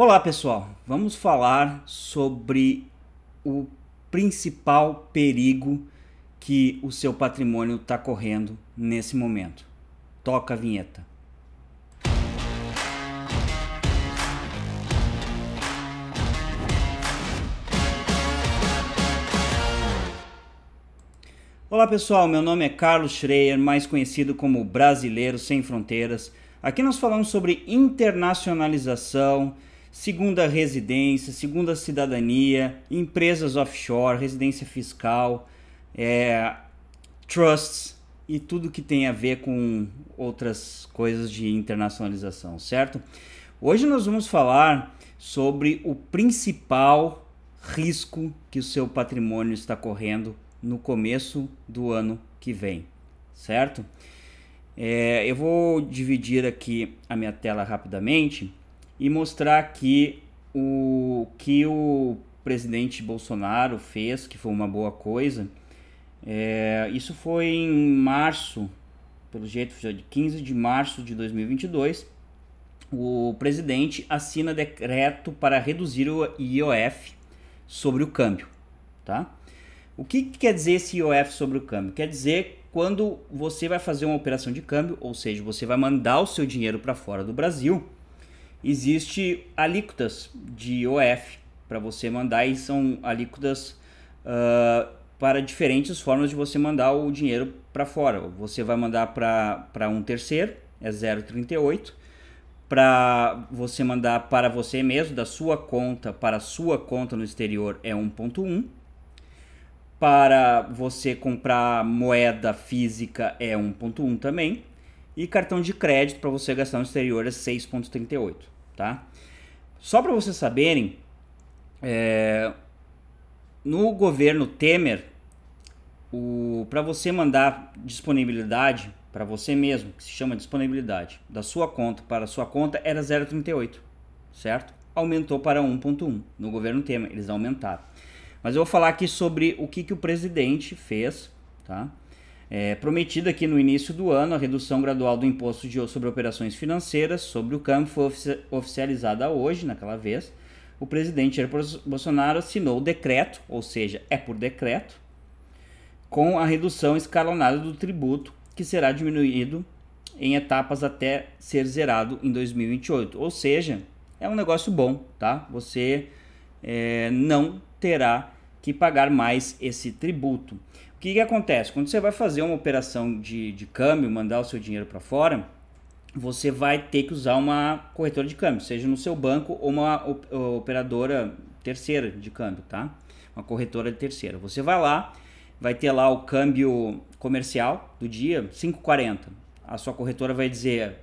Olá pessoal, vamos falar sobre o principal perigo que o seu patrimônio está correndo nesse momento. Toca a vinheta. Olá pessoal, meu nome é Carlos Schreier, mais conhecido como Brasileiro Sem Fronteiras. Aqui nós falamos sobre internacionalização segunda residência, segunda cidadania, empresas offshore, residência fiscal, é, trusts e tudo que tem a ver com outras coisas de internacionalização, certo? Hoje nós vamos falar sobre o principal risco que o seu patrimônio está correndo no começo do ano que vem, certo? É, eu vou dividir aqui a minha tela rapidamente e mostrar que o que o presidente Bolsonaro fez, que foi uma boa coisa. É, isso foi em março, pelo jeito, foi de 15 de março de 2022. O presidente assina decreto para reduzir o IOF sobre o câmbio, tá? O que, que quer dizer esse IOF sobre o câmbio? Quer dizer quando você vai fazer uma operação de câmbio, ou seja, você vai mandar o seu dinheiro para fora do Brasil, existe alíquotas de OF para você mandar e são alíquotas uh, para diferentes formas de você mandar o dinheiro para fora. Você vai mandar para um terceiro, é 0,38. Para você mandar para você mesmo, da sua conta para a sua conta no exterior, é 1,1. Para você comprar moeda física, é 1,1 também e cartão de crédito para você gastar no exterior é 6,38, tá? Só para vocês saberem, é, no governo Temer, para você mandar disponibilidade para você mesmo, que se chama disponibilidade, da sua conta para a sua conta era 0,38, certo? Aumentou para 1,1 no governo Temer, eles aumentaram. Mas eu vou falar aqui sobre o que, que o presidente fez, tá? É prometida aqui no início do ano a redução gradual do imposto de, sobre operações financeiras, sobre o câmbio, foi ofici oficializada hoje, naquela vez. O presidente Jair Bolsonaro assinou o decreto, ou seja, é por decreto, com a redução escalonada do tributo, que será diminuído em etapas até ser zerado em 2028. Ou seja, é um negócio bom, tá? Você é, não terá que pagar mais esse tributo. O que, que, acontece? Quando você vai fazer uma operação de, de câmbio, mandar o seu dinheiro para fora, você vai ter que usar uma corretora de câmbio, seja no seu banco ou uma operadora terceira de câmbio, tá? Uma corretora de terceira. Você vai lá, vai ter lá o câmbio comercial do dia, 5,40. A sua corretora vai dizer,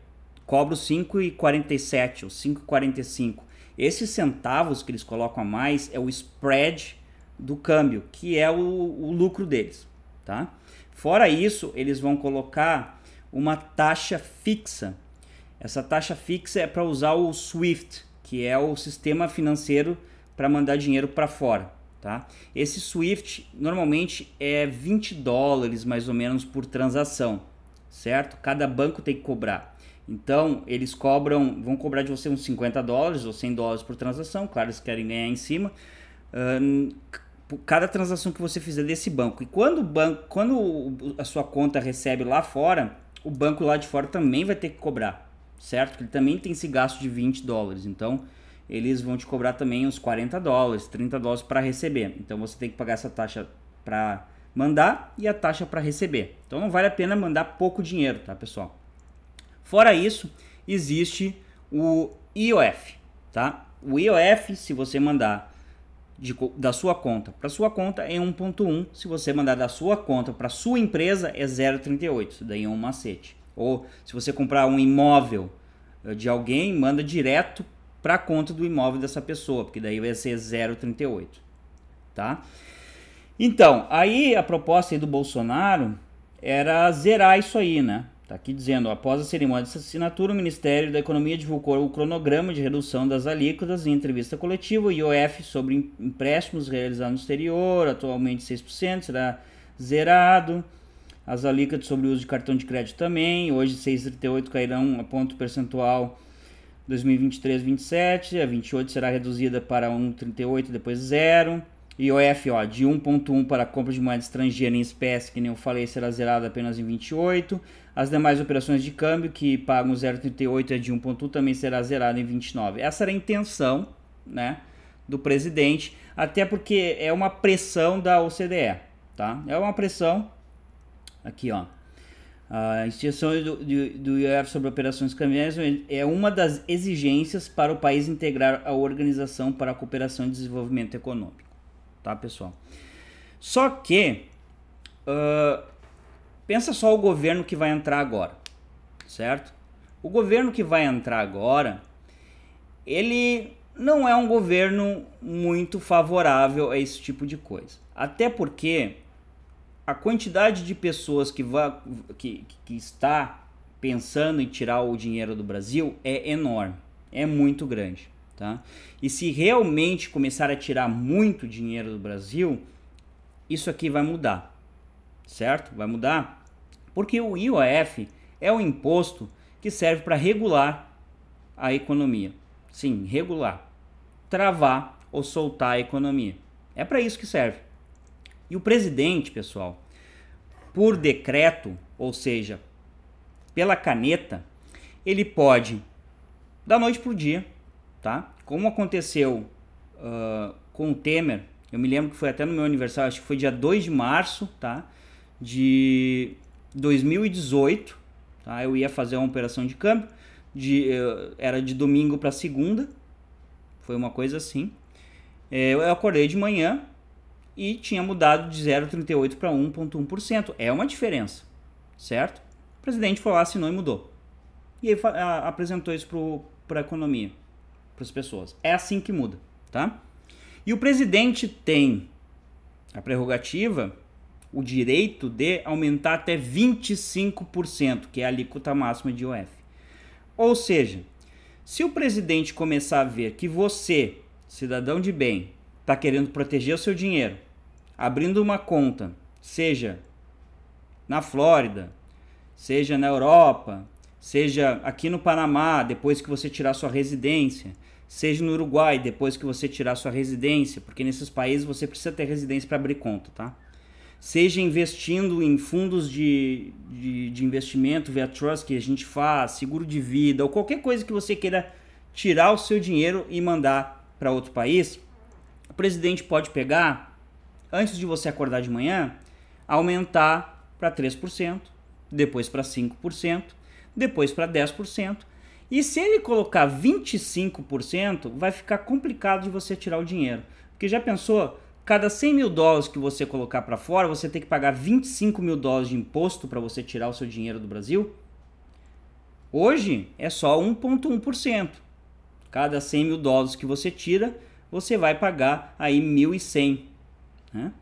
cobro 5,47 ou 5,45. Esses centavos que eles colocam a mais é o spread do câmbio, que é o, o lucro deles, tá? Fora isso, eles vão colocar uma taxa fixa. Essa taxa fixa é para usar o SWIFT, que é o sistema financeiro para mandar dinheiro para fora, tá? Esse SWIFT normalmente é 20 dólares mais ou menos por transação, certo? Cada banco tem que cobrar. Então, eles cobram, vão cobrar de você uns 50 dólares ou 100 dólares por transação, claro, eles querem ganhar em cima por cada transação que você fizer desse banco. E quando o banco, quando a sua conta recebe lá fora, o banco lá de fora também vai ter que cobrar, certo? Ele também tem esse gasto de 20 dólares. Então, eles vão te cobrar também uns 40 dólares, 30 dólares para receber. Então, você tem que pagar essa taxa para mandar e a taxa para receber. Então, não vale a pena mandar pouco dinheiro, tá, pessoal? Fora isso, existe o IOF, tá? O IOF, se você mandar de, da sua conta para sua conta é 1.1. Se você mandar da sua conta para sua empresa é 0.38. Isso daí é um macete. Ou se você comprar um imóvel eh, de alguém, manda direto para a conta do imóvel dessa pessoa, porque daí vai ser 0,38, tá? Então, aí a proposta do Bolsonaro era zerar isso aí, né? Está aqui dizendo, após a cerimônia de assinatura, o Ministério da Economia divulgou o cronograma de redução das alíquotas em entrevista coletiva, o IOF sobre empréstimos realizados no exterior, atualmente 6%, será zerado. As alíquotas sobre o uso de cartão de crédito também, hoje 6,38 cairão a ponto percentual 2023-27, a 28 será reduzida para 1,38 depois zero. IOF ó, de 1.1 para compra de moeda estrangeira em espécie, que nem eu falei, será zerada apenas em 28. As demais operações de câmbio, que pagam 0,38 é de 1.1, também será zerada em 29. Essa era a intenção né, do presidente, até porque é uma pressão da OCDE. Tá? É uma pressão. Aqui, ó. A instituição do, do, do IOF sobre operações caminhões é uma das exigências para o país integrar a Organização para a Cooperação e Desenvolvimento Econômico tá, pessoal? Só que uh, pensa só o governo que vai entrar agora, certo? O governo que vai entrar agora, ele não é um governo muito favorável a esse tipo de coisa. Até porque a quantidade de pessoas que, va, que, que está pensando em tirar o dinheiro do Brasil é enorme, é muito grande. Tá? E se realmente começar a tirar muito dinheiro do Brasil, isso aqui vai mudar, certo? Vai mudar porque o IOF é o imposto que serve para regular a economia. Sim, regular, travar ou soltar a economia. É para isso que serve. E o presidente, pessoal, por decreto, ou seja, pela caneta, ele pode, da noite para o dia, tá? Como aconteceu uh, com o Temer, eu me lembro que foi até no meu aniversário, acho que foi dia 2 de março, tá? De 2018, tá? Eu ia fazer uma operação de câmbio, de, uh, era de domingo para segunda, foi uma coisa assim. É, eu acordei de manhã e tinha mudado de 0,38 para 1,1%. É uma diferença, certo? O presidente foi lá, assinou e mudou. E ele apresentou isso para a economia para as pessoas. É assim que muda, tá? E o presidente tem a prerrogativa, o direito de aumentar até 25%, que é a alíquota máxima de IOF. Ou seja, se o presidente começar a ver que você, cidadão de bem, está querendo proteger o seu dinheiro, abrindo uma conta, seja na Flórida, seja na Europa, seja aqui no Panamá, depois que você tirar sua residência, seja no Uruguai, depois que você tirar sua residência, porque nesses países você precisa ter residência para abrir conta, tá? Seja investindo em fundos de, de, de, investimento via trust que a gente faz, seguro de vida, ou qualquer coisa que você queira tirar o seu dinheiro e mandar para outro país, o presidente pode pegar, antes de você acordar de manhã, aumentar para 3%, depois para 5%, depois para 10%, e se ele colocar 25%, vai ficar complicado de você tirar o dinheiro. Porque já pensou? Cada 100 mil dólares que você colocar para fora, você tem que pagar 25 mil dólares de imposto para você tirar o seu dinheiro do Brasil? Hoje é só 1,1%. Cada 100 mil dólares que você tira, você vai pagar aí 1.100. Né?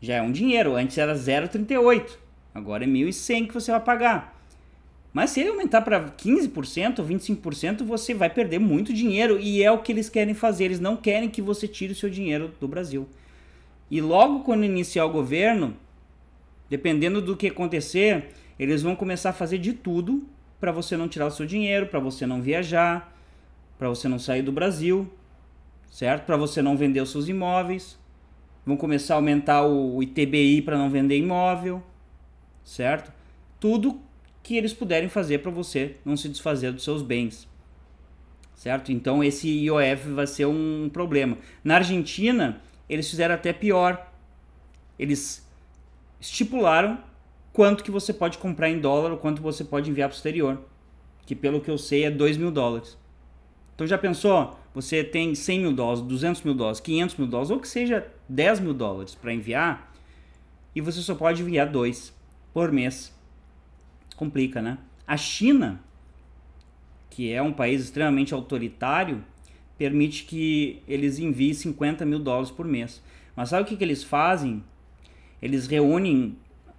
Já é um dinheiro. Antes era 0,38. Agora é 1.100 que você vai pagar. Mas se ele aumentar para 15%, 25%, você vai perder muito dinheiro e é o que eles querem fazer. Eles não querem que você tire o seu dinheiro do Brasil. E logo quando iniciar o governo, dependendo do que acontecer, eles vão começar a fazer de tudo para você não tirar o seu dinheiro, para você não viajar, para você não sair do Brasil, certo? Para você não vender os seus imóveis. Vão começar a aumentar o ITBI para não vender imóvel, certo? Tudo que eles puderem fazer para você não se desfazer dos seus bens. Certo? Então esse IOF vai ser um problema. Na Argentina, eles fizeram até pior. Eles estipularam quanto que você pode comprar em dólar ou quanto você pode enviar para o exterior. Que pelo que eu sei é 2 mil dólares. Então já pensou? Você tem 100 mil dólares, 200 mil dólares, 500 mil dólares, ou que seja 10 mil dólares para enviar, e você só pode enviar dois por mês complica, né? A China, que é um país extremamente autoritário, permite que eles enviem 50 mil dólares por mês. Mas sabe o que, que eles fazem? Eles reúnem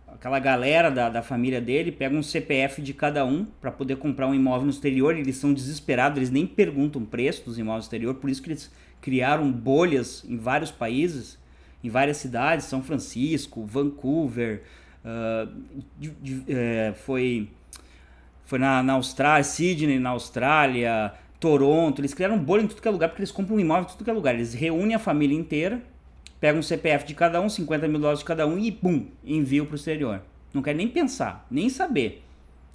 aquela galera da, da família dele, pegam um CPF de cada um para poder comprar um imóvel no exterior. Eles são desesperados, eles nem perguntam o preço dos imóveis no exterior, por isso que eles criaram bolhas em vários países, em várias cidades, São Francisco, Vancouver, Uh, de, de, é, foi foi na, na Austrália, Sydney, na Austrália, Toronto. Eles criaram um bolo em tudo que é lugar, porque eles compram um imóvel em tudo que é lugar. Eles reúnem a família inteira, pegam um CPF de cada um, 50 mil dólares de cada um e, bum, envio para o exterior. Não quer nem pensar, nem saber.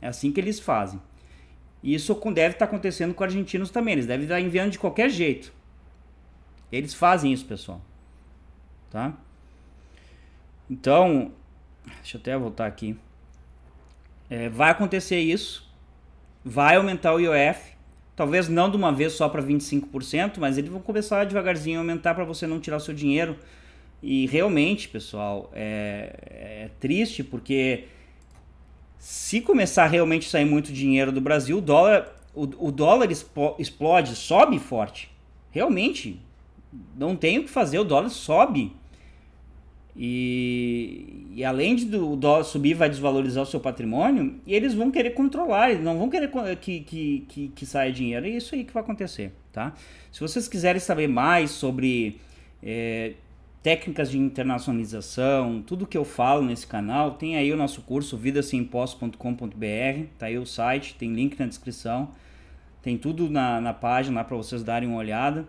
É assim que eles fazem. E isso deve estar tá acontecendo com argentinos também. Eles devem estar tá enviando de qualquer jeito. Eles fazem isso, pessoal. Tá? Então, Deixa eu até voltar aqui. É, vai acontecer isso. Vai aumentar o IOF. Talvez não de uma vez só para 25%, mas eles vão começar devagarzinho a aumentar para você não tirar o seu dinheiro. E realmente, pessoal, é, é triste porque se começar realmente a sair muito dinheiro do Brasil, o dólar, o, o dólar explode, sobe forte. Realmente, não tem o que fazer, o dólar sobe. E, e além de do dólar subir, vai desvalorizar o seu patrimônio, e eles vão querer controlar, eles não vão querer que, que, que, que saia dinheiro. É isso aí que vai acontecer, tá? Se vocês quiserem saber mais sobre é, técnicas de internacionalização, tudo que eu falo nesse canal, tem aí o nosso curso vidasemimpostos.com.br, tá aí o site, tem link na descrição, tem tudo na, na página para vocês darem uma olhada,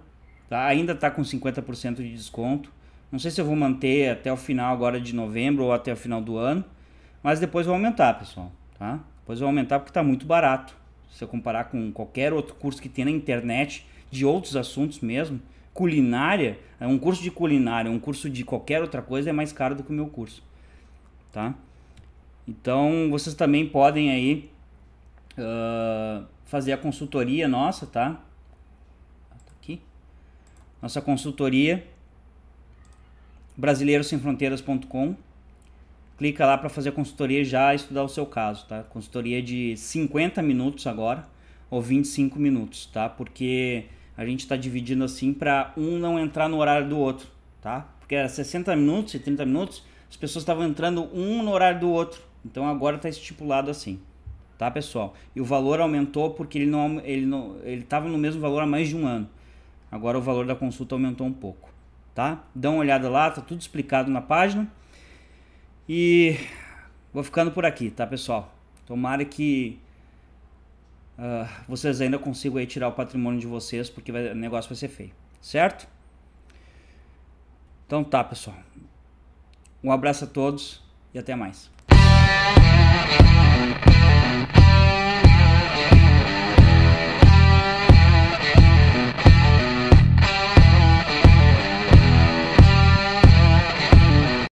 tá? Ainda tá com 50% de desconto. Não sei se eu vou manter até o final agora de novembro ou até o final do ano, mas depois vou aumentar, pessoal, tá? Depois vou aumentar porque está muito barato. Se eu comparar com qualquer outro curso que tem na internet de outros assuntos mesmo, culinária, é, um curso de culinária, um curso de qualquer outra coisa é mais caro do que o meu curso, tá? Então vocês também podem aí uh, fazer a consultoria nossa, tá? tá aqui, nossa consultoria brasileirosemfronteiras.com. Clica lá para fazer a consultoria já estudar o seu caso, tá? Consultoria de 50 minutos agora ou 25 minutos, tá? Porque a gente está dividindo assim para um não entrar no horário do outro, tá? Porque era 60 minutos e 30 minutos, as pessoas estavam entrando um no horário do outro. Então agora está estipulado assim, tá, pessoal? E o valor aumentou porque ele não ele não ele estava no mesmo valor há mais de um ano. Agora o valor da consulta aumentou um pouco tá? Dá uma olhada lá, tá tudo explicado na página. E vou ficando por aqui, tá, pessoal? Tomara que uh, vocês ainda consigam aí tirar o patrimônio de vocês, porque vai, o negócio vai ser feio, certo? Então tá, pessoal. Um abraço a todos e até mais.